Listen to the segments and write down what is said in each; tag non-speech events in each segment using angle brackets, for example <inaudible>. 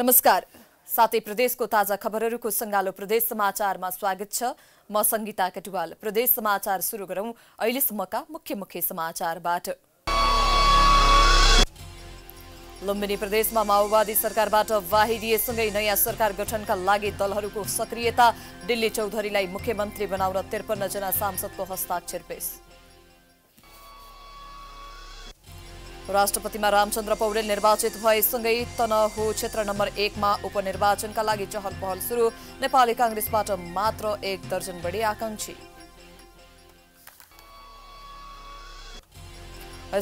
नमस्कार साथै प्रदेशको ताजा खबरहरूको सङ्गालो प्रदेश समाचारमा स्वागत छ म सङ्गीता कटुवाल प्रदेश समाचार सुरु गरौँ अहिलेसम्मका मुख्य मुख्य समाचारबाट लुम्बिनी प्रदेशमा माओवादी सरकारबाट बाहिरिएसँगै नयाँ सरकार गठनका लागि दलहरूको सक्रियता दिल्ली चौधरीलाई मुख्यमन्त्री बनाउन त्रिपन्नजना सांसदको हस्ताक्षर पेश राष्ट्रपतिमा रामचन्द्र पौडेल निर्वाचित भएसँगै तनहु क्षेत्र नम्बर एकमा उपनिर्वाचनका लागि चहल पहल सुरु नेपाली काङ्ग्रेसबाट मात्र एक दर्जन बढी आकांक्षी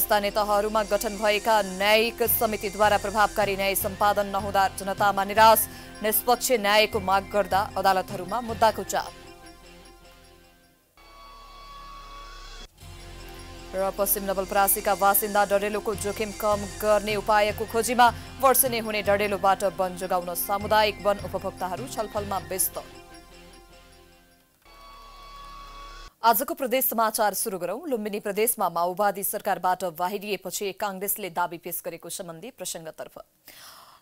स्थानीय तहहरूमा गठन भएका न्यायिक समितिद्वारा प्रभावकारी न्याय सम्पादन नहुँदा जनतामा निराश निष्पक्ष न्यायको माग गर्दा अदालतहरूमा मुद्दाको चाप र पश्चिम नवलपरासीका बासिन्दा डडेलोको जोखिम कम गर्ने उपायको खोजीमा वर्षेनी हुने डडेलोबाट वन जोगाउन सामुदायिक वन उपभोक्ताहरू छलफलमा व्यस्त आजको प्रदेश समाचार सुरु गरौं लुम्बिनी प्रदेशमा माओवादी सरकारबाट बाहिरिएपछि काङ्ग्रेसले दावी पेश गरेको सम्बन्धी प्रसङ्गतर्फ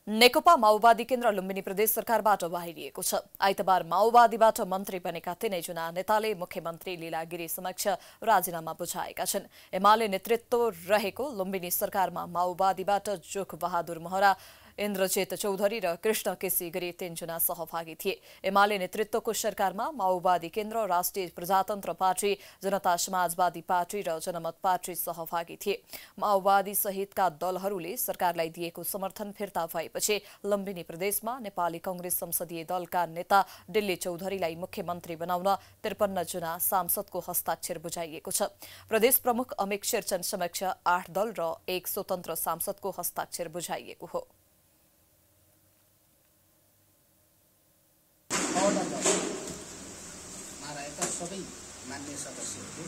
नेकपा माओवादी केन्द्र लुम्बिनी प्रदेश सरकारबाट बाहिरिएको छ आइतबार माओवादीबाट मन्त्री बनेका तिनैजना नेताले मुख्यमन्त्री लीला गिरी समक्ष राजीनामा बुझाएका छन् एमाले नेतृत्व रहेको लुम्बिनी सरकारमा माओवादीबाट जोख बहादुर महरा इन्द्रजित चौधरी र कृष्ण केसी गरी तीनजना सहभागी थिए एमाले नेतृत्वको सरकारमा माओवादी केन्द्र राष्ट्रिय प्रजातन्त्र पार्टी जनता समाजवादी पार्टी र जनमत पार्टी सहभागी थिए माओवादी सहितका दलहरूले सरकारलाई दिएको समर्थन फिर्ता भएपछि लम्बिनी प्रदेशमा नेपाली कंग्रेस संसदीय दलका नेता दिल्ली चौधरीलाई मुख्यमन्त्री बनाउन त्रिपन्नजना सांसदको हस्ताक्षर बुझाइएको छ प्रदेश प्रमुख अमित शेरचन समक्ष आठ दल र एक स्वतन्त्र सांसदको हस्ताक्षर बुझाइएको हो वार्डमा रहेका सबै मान्य सदस्यहरूको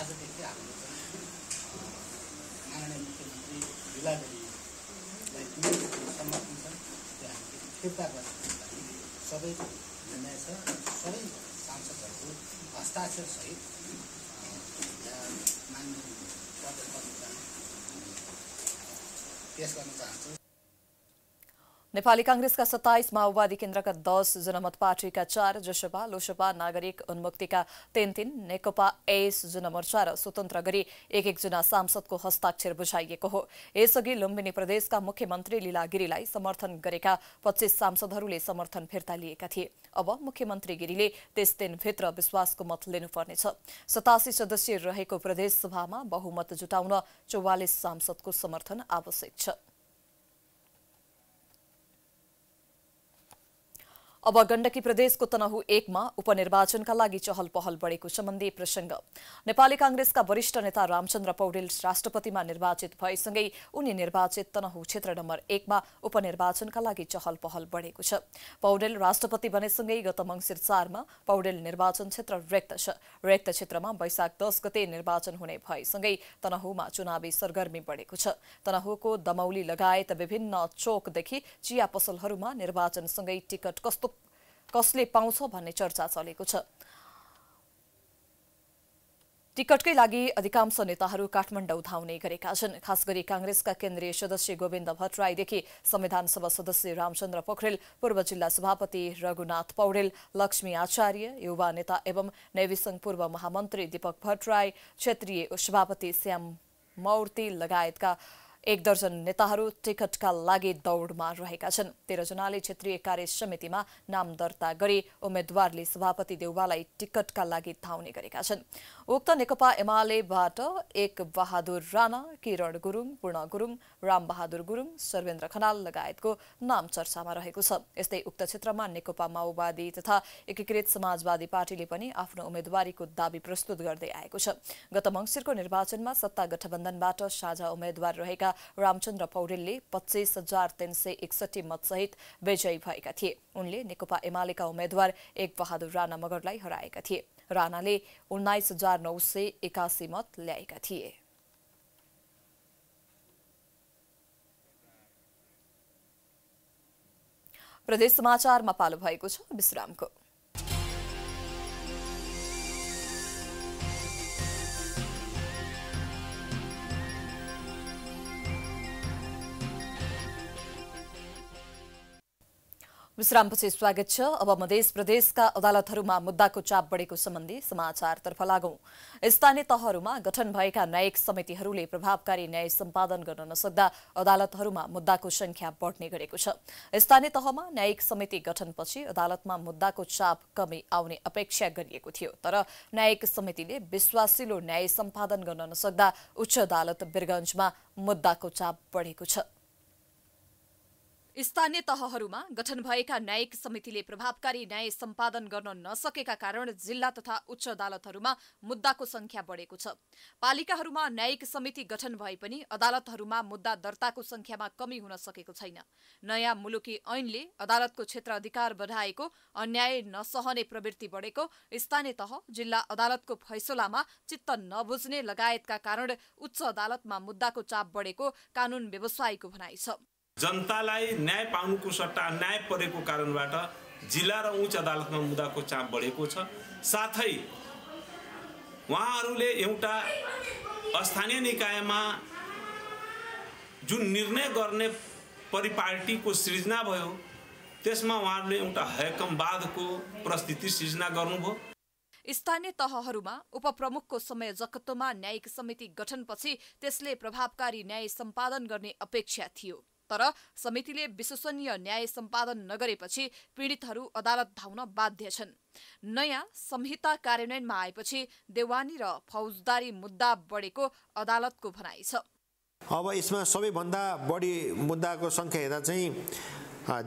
आजदेखि हाम्रो माननीय मुख्यमन्त्री जिल्लागढीलाई जुन समर्थन छ त्यो हामीले फिर्ता गर्नको लागि सबै निर्णय छ सबै सांसदहरूको हस्ताक्षरसहित मान्य पेस गर्न चाहन्छु नेपाली काङ्ग्रेसका सत्ताइस माओवादी केन्द्रका दस जनमत पार्टीका चार जसपा लोसपा नागरिक उन्मुक्तिका तीन तीन नेकपा एस जनमोर्चा र स्वतन्त्र गरी एक एकजना सांसदको हस्ताक्षर बुझाइएको हो यसअघि लुम्बिनी प्रदेशका मुख्यमन्त्री लीला गिरीलाई समर्थन गरेका पच्चिस सांसदहरूले समर्थन फिर्ता लिएका थिए अब मुख्यमन्त्री गिरीले त्यस दिनभित्र विश्वासको मत लिनुपर्नेछ सतासी सदस्य रहेको प्रदेशसभामा बहुमत जुटाउन चौवालिस सांसदको समर्थन आवश्यक छ अब गण्डकी प्रदेशको तनहु एकमा उपनिर्वाचनका लागि चहल पहल बढेको सम्बन्धी प्रसङ्ग नेपाली कांग्रेसका वरिष्ठ नेता रामचन्द्र पौडेल राष्ट्रपतिमा निर्वाचित भएसँगै उनी निर्वाचित तनहु क्षेत्र नम्बर एकमा उपनिर्वाचनका लागि चहल पहल बढेको छ पौडेल राष्ट्रपति बनेसँगै गत मङ्सिर चारमा पौडेल निर्वाचन क्षेत्र रेक्त छ रेक्त क्षेत्रमा वैशाख दस गते निर्वाचन हुने भएसँगै तनहुमा चुनावी सरगर्मी बढेको छ तनहुको दमौली लगायत विभिन्न चोकदेखि चिया पसलहरूमा निर्वाचनसँगै टिकट कस्तो कसले पाउँछ भन्ने चर्चा चलेको छ टिकटकै लागि अधिकांश नेताहरू काठमाडौँ धाउने गरेका छन् खास गरी काङ्ग्रेसका केन्द्रीय सदस्य गोविन्द भट्टराईदेखि संविधान सभा सदस्य रामचन्द्र पोखरेल पूर्व जिल्ला सभापति रघुनाथ पौडेल लक्ष्मी आचार्य युवा नेता एवं संघ पूर्व महामन्त्री दीपक भट्टराई क्षेत्रीय सभापति श्याम मौर्ती लगायतका एक दर्जन नेताहरू टिकटका लागि दौडमा रहेका छन् तेह्रजनाले क्षेत्रीय कार्य समितिमा नाम दर्ता गरी उम्मेद्वारले सभापति देउवालाई टिकटका लागि थाउने गरेका छन् उक्त नेकपा एमालेबाट एक बहादुर राणा किरण गुरुङ पूर्ण गुरुङ रामबहादुर गुरुङ सर्वेन्द्र खनाल लगायतको नाम चर्चामा रहेको छ यस्तै उक्त क्षेत्रमा नेकपा माओवादी तथा एकीकृत समाजवादी पार्टीले पनि आफ्नो उम्मेद्वारीको दावी प्रस्तुत गर्दै आएको छ गत मङ्सिरको निर्वाचनमा सत्ता गठबन्धनबाट साझा उम्मेद्वार रहेका रामचन्द्र पौडेलले पच्चिस हजार तीन सय एकसठी मतसहित विजयी भएका थिए उनले नेकपा एमालेका उम्मेद्वार एक बहादुर राणा मगरलाई हराएका थिए राणाले उन्नाइस हजार नौ सय एकासी मत ल्याएका थिए प्रदेश समाचारमा पालो भएको छ विश्रामको विश्रामपछि स्वागत छ अब मधेस प्रदेशका अदालतहरूमा मुद्दाको चाप बढेको सम्बन्धी समाचारतर्फ लागौं स्थानीय तहहरूमा गठन भएका न्यायिक समितिहरूले प्रभावकारी न्याय सम्पादन गर्न नसक्दा अदालतहरूमा मुद्दाको संख्या बढ्ने गरेको छ स्थानीय तहमा न्यायिक समिति गठनपछि अदालतमा मुद्दाको चाप कमी आउने अपेक्षा गरिएको थियो तर न्यायिक समितिले विश्वासिलो न्याय सम्पादन गर्न नसक्दा उच्च अदालत बिरगंजमा मुद्दाको चाप बढेको छ स्थानीय तहहरूमा गठन भएका न्यायिक समितिले प्रभावकारी न्याय सम्पादन गर्न नसकेका कारण जिल्ला तथा उच्च अदालतहरूमा मुद्दाको संख्या बढेको छ पालिकाहरूमा न्यायिक समिति गठन भए पनि अदालतहरूमा मुद्दा दर्ताको संख्यामा कमी हुन सकेको छैन नयाँ मुलुकी ऐनले अदालतको क्षेत्र अधिकार बढाएको अन्याय नसहने प्रवृत्ति बढेको स्थानीय तह जिल्ला अदालतको फैसलामा चित्त नबुझ्ने लगायतका कारण उच्च अदालतमा मुद्दाको चाप बढेको कानून व्यवसायीको भनाइ छ जनतालाई न्याय पाउनुको सट्टा अन्याय परेको कारणबाट जिल्ला र उच्च अदालतमा मुद्दाको चाप बढेको छ साथै उहाँहरूले एउटा स्थानीय निकायमा जुन निर्णय गर्ने परिपाटीको सृजना भयो त्यसमा उहाँहरूले एउटा हैकमवादको परिस्थिति सृजना गर्नुभयो स्थानीय तहहरूमा उपप्रमुखको समय जगत्तोमा न्यायिक समिति गठनपछि त्यसले प्रभावकारी न्याय सम्पादन गर्ने अपेक्षा थियो तर समितिले विश्वसनीय न्याय सम्पादन नगरेपछि पीडितहरू अदालत धाउन बाध्य छन् नयाँ संहिता कार्यान्वयनमा आएपछि देवानी र फौजदारी मुद्दा बढेको अदालतको भनाइ छ अब यसमा सबैभन्दा बढी मुद्दाको सङ्ख्या हेर्दा चाहिँ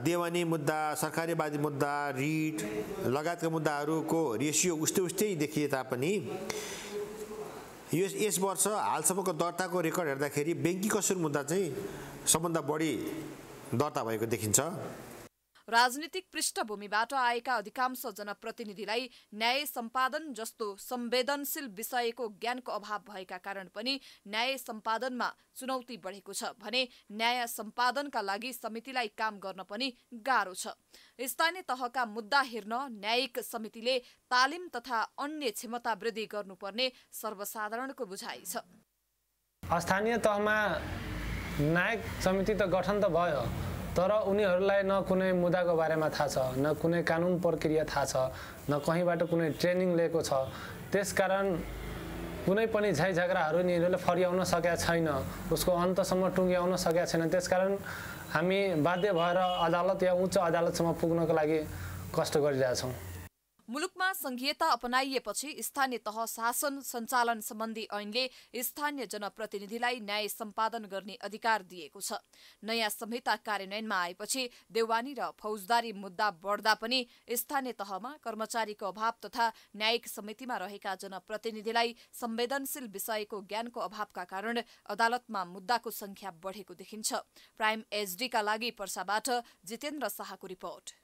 देवानी मुद्दा सरकारीवादी मुद्दा रिट लगायतका मुद्दाहरूको रेसियो उस्तै उस्तै देखिए तापनि यस यस वर्ष हालसम्मको दर्ताको रेकर्ड हेर्दाखेरि ब्याङ्की कसुर मुद्दा चाहिँ सबभन्दा बढी दर्ता भएको देखिन्छ राजनीतिक पृष्ठभूमिबाट आएका अधिकांश जनप्रतिनिधिलाई न्याय सम्पादन जस्तो संवेदनशील विषयको ज्ञानको अभाव भएका कारण पनि न्याय सम्पादनमा चुनौती बढेको छ भने न्याय सम्पादनका लागि समितिलाई काम गर्न पनि गाह्रो छ स्थानीय तहका मुद्दा हेर्न न्यायिक समितिले तालिम तथा अन्य क्षमता वृद्धि गर्नुपर्ने सर्वसाधारणको बुझाइ छ स्थानीय तहमा नायक समिति त गठन त भयो तर उनीहरूलाई न कुनै मुद्दाको बारेमा थाहा छ न कुनै कानुन प्रक्रिया थाहा छ न कहीँबाट कुनै ट्रेनिङ लिएको छ त्यसकारण कुनै पनि झै झगडाहरू यिनीहरूले फर्याउन सकेका छैन उसको अन्तसम्म टुङ्ग्याउन सकेका छैन त्यसकारण हामी बाध्य भएर अदालत या उच्च अदालतसम्म पुग्नको लागि कष्ट गरिरहेछौँ मुलुकमा संघीयता अपनाइएपछि स्थानीय तह शासन सञ्चालन सम्बन्धी ऐनले स्थानीय जनप्रतिनिधिलाई न्याय सम्पादन गर्ने अधिकार दिएको छ नयाँ संहिता कार्यान्वयनमा आएपछि देवानी र फौजदारी मुद्दा बढ्दा पनि स्थानीय तहमा कर्मचारीको अभाव तथा न्यायिक समितिमा रहेका जनप्रतिनिधिलाई संवेदनशील विषयको ज्ञानको अभावका कारण अदालतमा मुद्दाको संख्या बढेको देखिन्छ प्राइम एचडीका लागि पर्साबाट जितेन्द्र शाहको रिपोर्ट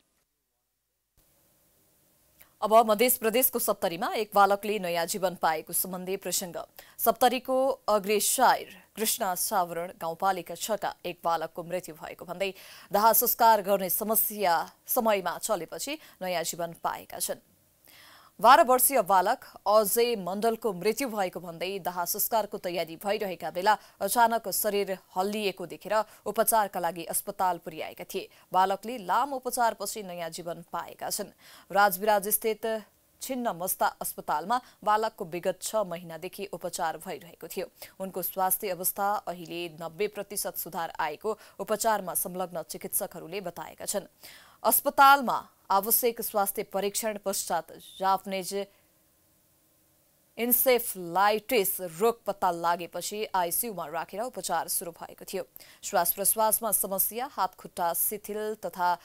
अब मध्य प्रदेशको सप्तरीमा एक बालकले नयाँ जीवन पाएको सम्बन्धी प्रसङ्ग सप्तरीको अग्रेशायर कृष्ण सावरण गाउँपालिका छका एक बालकको मृत्यु भएको भन्दै दाह संस्कार गर्ने समस्या समयमा चलेपछि नयाँ जीवन पाएका छन् बाह्र वर्षीय बालक अजय मण्डलको मृत्यु भएको भन्दै दाह संस्कारको तयारी भइरहेका बेला अचानक शरीर हल्लिएको देखेर उपचारका लागि अस्पताल पुर्याएका थिए बालकले लामो उपचारपछि नयाँ जीवन पाएका छन् राजविराजस्थित छिन्नमस्ता अस्पतालमा बालकको विगत छ महिनादेखि उपचार भइरहेको थियो उनको स्वास्थ्य अवस्था अहिले नब्बे प्रतिशत सुधार आएको उपचारमा संलग्न चिकित्सकहरूले बताएका छन् अस्पतालमा आवश्यक स्वास्थ्य परीक्षण पश्चात जाफनेज इन्सेफलाइटिस रोग पत्ता लागेपछि आइसियूमा राखेर उपचार सुरु भएको थियो श्वास प्रश्वासमा समस्या हात खुट्टा शिथिल तथा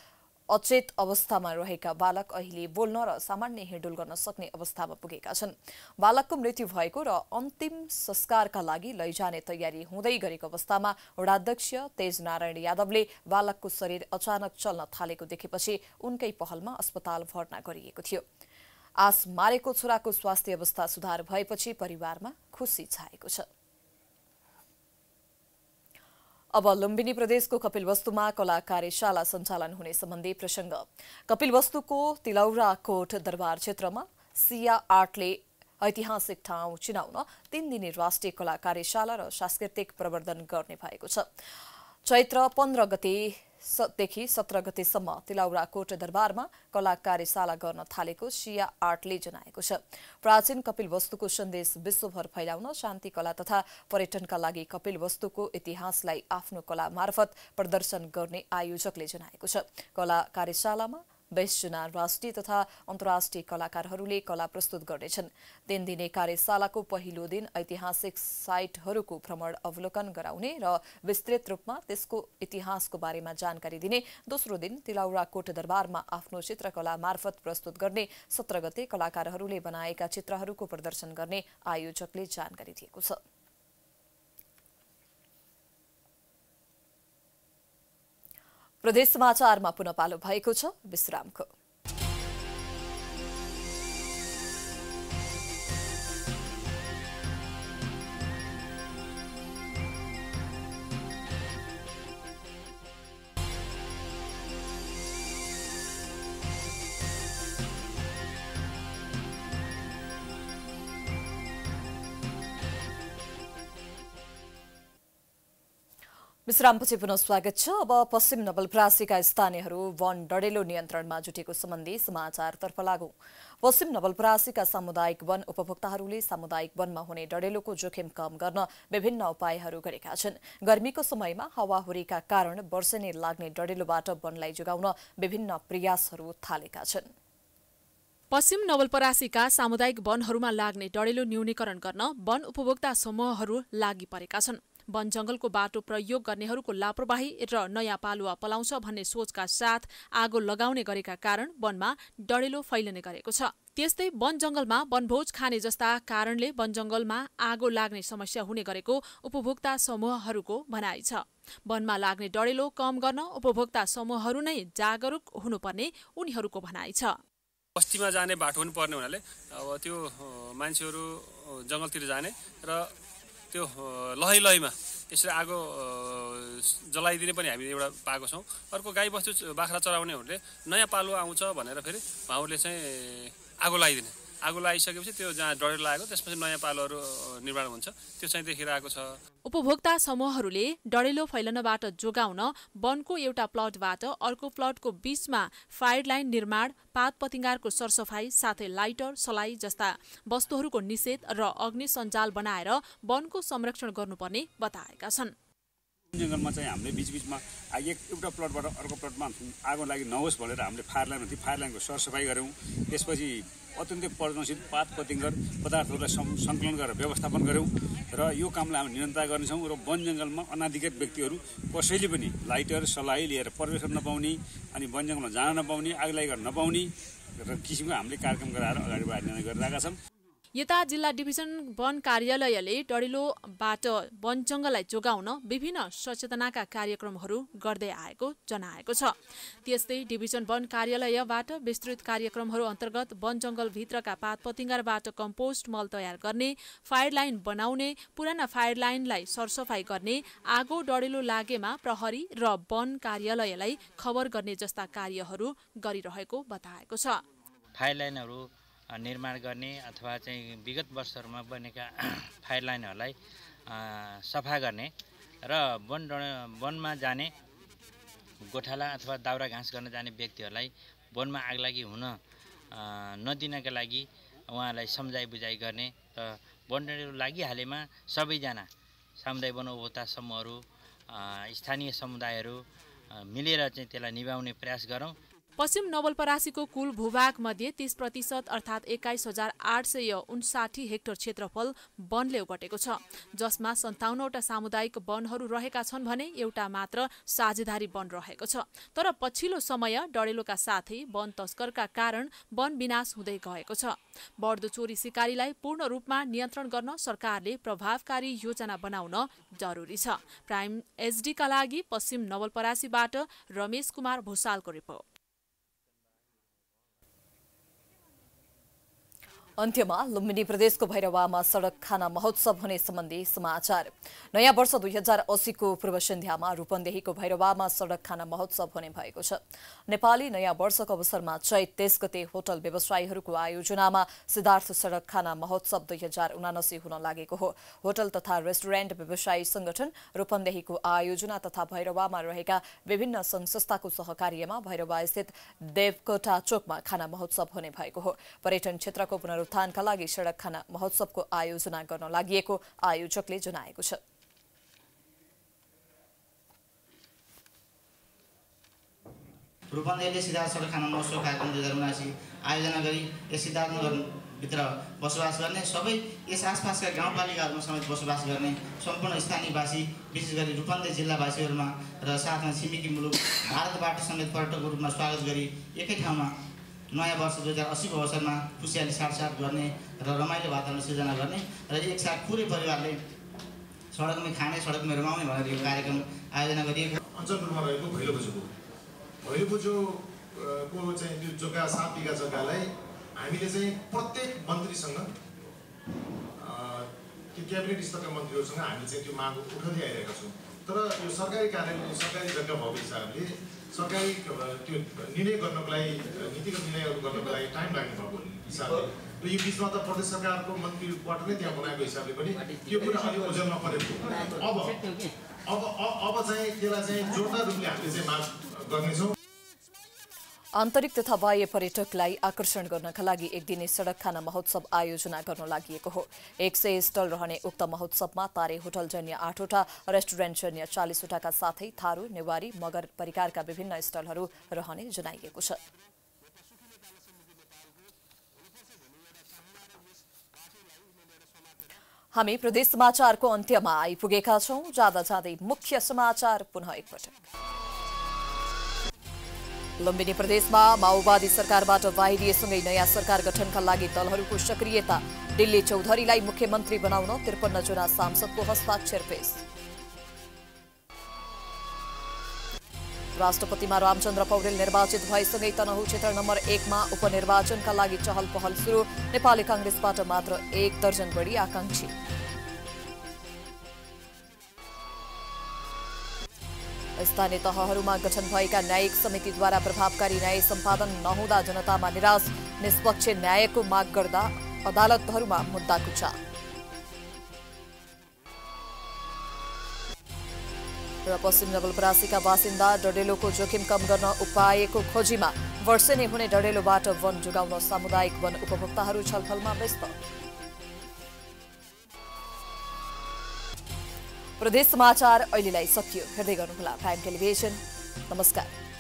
अचेत अवस्थामा रहेका बालक अहिले बोल्न र सामान्य हिँडुल गर्न सक्ने अवस्थामा पुगेका छन् बालकको मृत्यु भएको र अन्तिम संस्कारका लागि लैजाने तयारी हुँदै गरेको अवस्थामा वडाध्यक्ष तेज नारायण यादवले बालकको शरीर अचानक चल्न थालेको देखेपछि उनकै पहलमा अस्पताल भर्ना गरिएको थियो आस मारेको छोराको स्वास्थ्य अवस्था सुधार भएपछि परिवारमा खुसी छाएको छ अब लुम्बिनी प्रदेशको कपिलवस्तुमा कला कार्यशाला सञ्चालन हुने सम्बन्धी प्रसङ्ग कपिलवस्तुको तिलौराकोट दरबार क्षेत्रमा सिया आर्टले ऐतिहासिक ठाउँ चिनाउन तीन दिने राष्ट्रिय कला कार्यशाला र सांस्कृतिक प्रवर्धन गर्ने भएको छ चैत्र पन्ध्र गते देखि सत्र गतेसम्म कोट दरबारमा कला कार्यशाला गर्न थालेको सिया आर्टले जनाएको छ प्राचीन कपिल वस्तुको सन्देश विश्वभर फैलाउन शान्ति कला तथा पर्यटनका लागि कपिल वस्तुको इतिहासलाई आफ्नो कला मार्फत प्रदर्शन गर्ने आयोजकले जनाएको छ कला कार्यशालामा बैसजना राष्ट्रिय तथा अन्तर्राष्ट्रिय कलाकारहरूले कला प्रस्तुत गर्नेछन् दिन दिने कार्यशालाको पहिलो दिन ऐतिहासिक साइटहरूको भ्रमण अवलोकन गराउने र विस्तृत रूपमा त्यसको इतिहासको बारेमा जानकारी दिने दोस्रो दिन तिलाउराकोट दरबारमा आफ्नो चित्रकला मार्फत प्रस्तुत गर्ने सत्र गते कलाकारहरूले बनाएका चित्रहरूको प्रदर्शन गर्ने आयोजकले जानकारी दिएको छ प्रदेश समाचारमा पुनः पालो भएको छ विश्रामको विश्रामपछि पुनः स्वागत छ अब पश्चिम नवलपरासीका स्थानीयहरू वन डडेलो नियन्त्रणमा जुटेको सम्बन्धी समाचारतर्फ लागौँ पश्चिम नवलपरासीका सामुदायिक वन उपभोक्ताहरूले सामुदायिक वनमा हुने डडेलोको जोखिम कम गर्न विभिन्न उपायहरू गरेका छन् गर्मीको समयमा हावाहुरीका कारण वर्षेनी लाग्ने डडेलोबाट वनलाई जोगाउन विभिन्न प्रयासहरू थालेका छन् पश्चिम नवलपरासीका सामुदायिक वनहरूमा लाग्ने डडेलो न्यूनीकरण गर्न वन उपभोक्ता समूहहरू लागि परेका छन् वन जंगलको बाटो प्रयोग गर्नेहरूको लापरवाही र नयाँ पालुवा पलाउँछ भन्ने सोचका साथ आगो लगाउने गरेका कारण वनमा डढेलो फैलने गरेको छ त्यस्तै वन जंगलमा वनभोज खाने जस्ता कारणले वन जंगलमा आगो लाग्ने समस्या हुने गरेको उपभोक्ता समूहहरूको भनाइ छ वनमा लाग्ने डढेलो कम गर्न उपभोक्ता समूहहरू नै जागरूक हुनुपर्ने उनीहरूको भनाइ छ बस्तीमा जाने बाटो पनि पर्ने हुनाले अब त्यो मान्छेहरू जङ्गलतिर जाने र त्यो लहै लहैमा यसरी आगो जलाइदिने पनि हामीले एउटा पाएको छौँ अर्को गाईबस्तु बाख्रा चराउनेहरूले नयाँ पालो आउँछ भनेर फेरि उहाँहरूले चाहिँ आगो लगाइदिने आगो लागिसकेपछि त्यो जहाँ डढेर लागेको त्यसपछि नयाँ पालोहरू निर्माण हुन्छ त्यो चाहिँ देखिरहेको छ उपभोक्ता समूहहरूले डढेलो फैलनबाट जोगाउन वनको एउटा प्लटबाट अर्को प्लटको बीचमा फायर लाइन निर्माण पात पतिङ्गारको सरसफाई साथै लाइटर सलाई जस्ता वस्तुहरूको निषेध र अग्नि सञ्जाल बनाएर वनको संरक्षण गर्नुपर्ने बताएका छन् जङ्गलमा चाहिँ हामीले बिचबिचमा एक एउटा प्लटबाट अर्को प्लटमा आगो लागि नहोस् भनेर हामीले फायर लाइन थियो फायर लाइनको सरसफाइ गऱ्यौँ त्यसपछि अत्यन्तै प्रदूषित पात पतिङ्गर पदार्थहरूलाई सङ्कलन गरेर व्यवस्थापन गऱ्यौँ र यो कामलाई हामी निरन्तर गर्नेछौँ र वन जङ्गलमा अनाधिकृत व्यक्तिहरू कसैले पनि लाइटर सलाइ लिएर प्रवेश गर्न नपाउने अनि वन जङ्गलमा जान नपाउने आगलागी गर्न नपाउने र किसिमको हामीले कार्यक्रम गराएर अगाडि बढाएर निर्णय गरिरहेका छौँ यता जिल्ला डिभिजन वन कार्यालयले डढिलोबाट वनजङ्गललाई जोगाउन विभिन्न सचेतनाका कार्यक्रमहरू गर्दै आएको जनाएको छ त्यस्तै डिभिजन वन कार्यालयबाट विस्तृत कार्यक्रमहरू अन्तर्गत वन जङ्गलभित्रका पात पतिङ्गारबाट कम्पोस्ट मल तयार गर्ने फायर लाइन बनाउने पुराना फायर लाइनलाई सरसफाई गर्ने आगो डढिलो लागेमा प्रहरी र वन कार्यालयलाई खबर गर्ने जस्ता कार्यहरू गरिरहेको बताएको छ फायर लाइनहरू निर्माण गर्ने अथवा चाहिँ विगत वर्षहरूमा बनेका <clears throat> फायर लाइनहरूलाई सफा गर्ने र वन वनमा जाने गोठाला अथवा दाउरा घाँस गर्न जाने व्यक्तिहरूलाई वनमा आगलागी हुन नदिनका लागि उहाँलाई सम्झाइ बुझाइ गर्ने र वनडरहरू लागिहालेमा सबैजना सामुदायिक वन उपभोक्ता समूहहरू स्थानीय समुदायहरू मिलेर चाहिँ त्यसलाई निभाउने प्रयास गरौँ पश्चिम नवलपरासीको कुल भूभाग मध्ये तीस प्रतिशत अर्थात् एक्काइस हजार आठ सय उन्साठी हेक्टर क्षेत्रफल वनले ओगटेको छ जसमा सन्ताउन्नवटा सामुदायिक वनहरू रहेका छन् भने एउटा मात्र साझेदारी वन रहेको छ तर पछिल्लो समय डडेलोका साथै वन तस्करका कारण वन विनाश हुँदै गएको छ बढ्दो चोरी सिकारीलाई पूर्ण रूपमा नियन्त्रण गर्न सरकारले प्रभावकारी योजना बनाउन जरुरी छ प्राइम एचडीका लागि पश्चिम नवलपरासीबाट रमेश कुमार भूषालको रिपोर्ट अन्त्यमा लुम्बिनी प्रदेशको भैरवामा सडक खाना महोत्सव हुने सम्बन्धी समाचार नयाँ वर्ष दुई हजार अस्सीको पूर्व सन्ध्यामा रूपन्देहीको भैरवामा सडक खाना महोत्सव हुने भएको छ नेपाली नयाँ वर्षको अवसरमा चैत तेस गते होटल व्यवसायीहरूको आयोजनामा सिद्धार्थ सडक खाना महोत्सव दुई हजार उनासी हुन लागेको हो होटल तथा रेस्टुरेन्ट व्यवसायी संगठन रूपन्देहीको आयोजना तथा भैरवामा रहेका विभिन्न संघ संस्थाको सहकार्यमा भैरवास्थित देवकोटा चोकमा खाना महोत्सव हुने भएको हो पर्यटन क्षेत्रको पुनर् पुनरुत्थानका लागि सडक खाना महोत्सवको आयोजना गर्न लागि आयोजकले जनाएको छ रूपन्देहीले सिद्धार्थ सडक खाना महोत्सव कार्यक्रम दुई हजार उनासी आयोजना गरी यस सिद्धार्थनगरभित्र बसोबास गर्ने सबै यस आसपासका गाउँपालिकाहरूमा समेत बसोबास गर्ने सम्पूर्ण स्थानीयवासी विशेष गरी रूपन्देही जिल्लावासीहरूमा र साथमा छिमेकी मुलुक भारतबाट समेत पर्यटकको रूपमा स्वागत गरी एकै ठाउँमा नयाँ वर्ष दुई हजार अस्सीको अवसरमा खुसियाली साटसाट गर्ने र रमाइलो वातावरण सिर्जना गर्ने र एकसाथ पुरै परिवारले सडकमै खाने सडकमै रमाउने भनेर यो कार्यक्रम आयोजना गरिएको अञ्चल अञ्चलपुरमा रहेको बुजो को चाहिँ त्यो जग्गा सात बिघा जग्गालाई हामीले चाहिँ प्रत्येक मन्त्रीसँग त्यो क्याबिनेट स्तरका मन्त्रीहरूसँग हामी चाहिँ त्यो माग उठाउँदै आइरहेका छौँ तर यो सरकारी कार्यालय सरकारी जग्गा भएको हिसाबले सरकारी त्यो निर्णय गर्नको लागि नीतिगत निर्णयहरू गर्नको लागि टाइम लाग्ने भएको हिसाबले र यो बिचमा त प्रदेश सरकारको मन्त्रीबाट नै त्यहाँ बनाएको हिसाबले पनि त्यो कुरा अलिक ओजनमा परेको अब अब अब चाहिँ त्यसलाई चाहिँ जोरदार रूपले हामीले चाहिँ माग गर्नेछौँ आन्तरिक तथा बाह्य पर्यटकलाई आकर्षण गर्नका लागि एक दिने सड़क खाना महोत्सव आयोजना गर्न लागि हो एक सय स्टल रहने उक्त महोत्सवमा तारे होटल जन्य आठवटा रेस्टुरेन्ट जन्य चालिसवटाका साथै थारू नेवारी मगर परिकारका विभिन्न स्टलहरू रहने जनाइएको छ हामी प्रदेश समाचारको अन्त्यमा आइपुगेका छौँ जाँदा जाँदै मुख्य समाचार पुनः एकपटक लुम्बिनी प्रदेशमा माओवादी सरकारबाट बाहिरिएसँगै नयाँ सरकार गठनका लागि दलहरूको सक्रियता दिल्ली चौधरीलाई मुख्यमन्त्री बनाउन त्रिपन्नजना सांसदको हस्ताक्षर पेश राष्ट्रपतिमा रामचन्द्र पौडेल निर्वाचित भएसँगै तनहु क्षेत्र नम्बर एकमा उपनिर्वाचनका लागि चहल पहल सुरु नेपाली काङ्ग्रेसबाट मात्र एक दर्जन बढी आकांक्षी स्थानीय तहहरूमा गठन भएका न्यायिक समितिद्वारा प्रभावकारी न्याय सम्पादन नहुँदा जनतामा निराश निष्पक्ष न्यायको माग गर्दा अदालतहरूमा मुद्दा कुचा र पश्चिम नवलपरासीका बासिन्दा डडेलोको जोखिम कम गर्न उपायको खोजीमा वर्षेनी हुने डडेलोबाट वन जोगाउन सामुदायिक वन उपभोक्ताहरू छलफलमा व्यस्त प्रदेश समाचार अहिलेलाई सकियो हेर्दै गर्नुहोला प्राइम टेलिभिजन नमस्कार